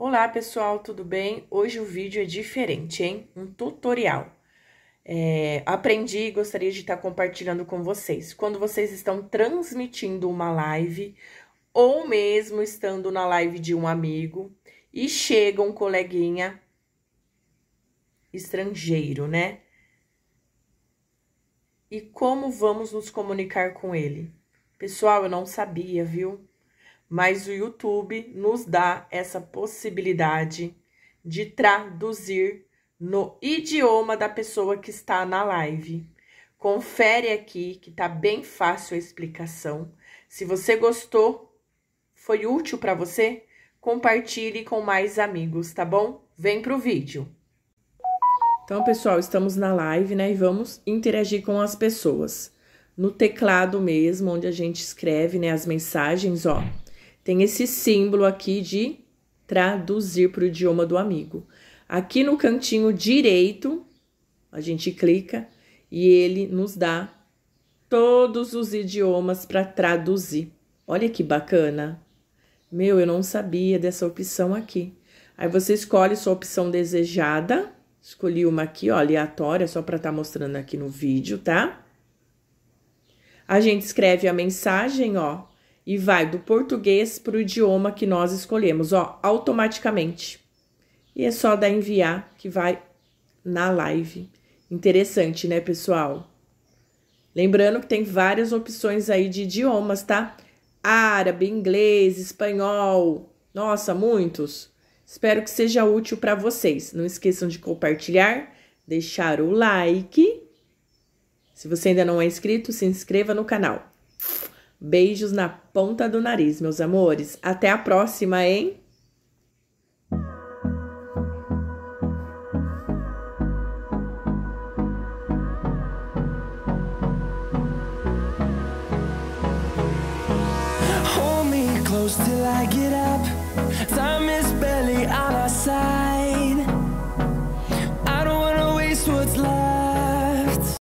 Olá pessoal, tudo bem? Hoje o vídeo é diferente, hein? Um tutorial. É, aprendi e gostaria de estar compartilhando com vocês. Quando vocês estão transmitindo uma live ou mesmo estando na live de um amigo e chega um coleguinha estrangeiro, né? E como vamos nos comunicar com ele? Pessoal, eu não sabia, viu? mas o YouTube nos dá essa possibilidade de traduzir no idioma da pessoa que está na live. Confere aqui que tá bem fácil a explicação. Se você gostou, foi útil para você, compartilhe com mais amigos, tá bom? Vem pro vídeo. Então, pessoal, estamos na live, né? E vamos interagir com as pessoas. No teclado mesmo, onde a gente escreve, né, as mensagens, ó tem esse símbolo aqui de traduzir para o idioma do amigo. Aqui no cantinho direito, a gente clica e ele nos dá todos os idiomas para traduzir. Olha que bacana! Meu, eu não sabia dessa opção aqui. Aí você escolhe sua opção desejada. Escolhi uma aqui, ó, aleatória, só para estar tá mostrando aqui no vídeo, tá? A gente escreve a mensagem, ó, e vai do português para o idioma que nós escolhemos, ó, automaticamente. E é só dar enviar que vai na live. Interessante, né, pessoal? Lembrando que tem várias opções aí de idiomas, tá? Árabe, inglês, espanhol. Nossa, muitos. Espero que seja útil para vocês. Não esqueçam de compartilhar, deixar o like. Se você ainda não é inscrito, se inscreva no canal. Beijos na ponta do nariz, meus amores. Até a próxima, hein?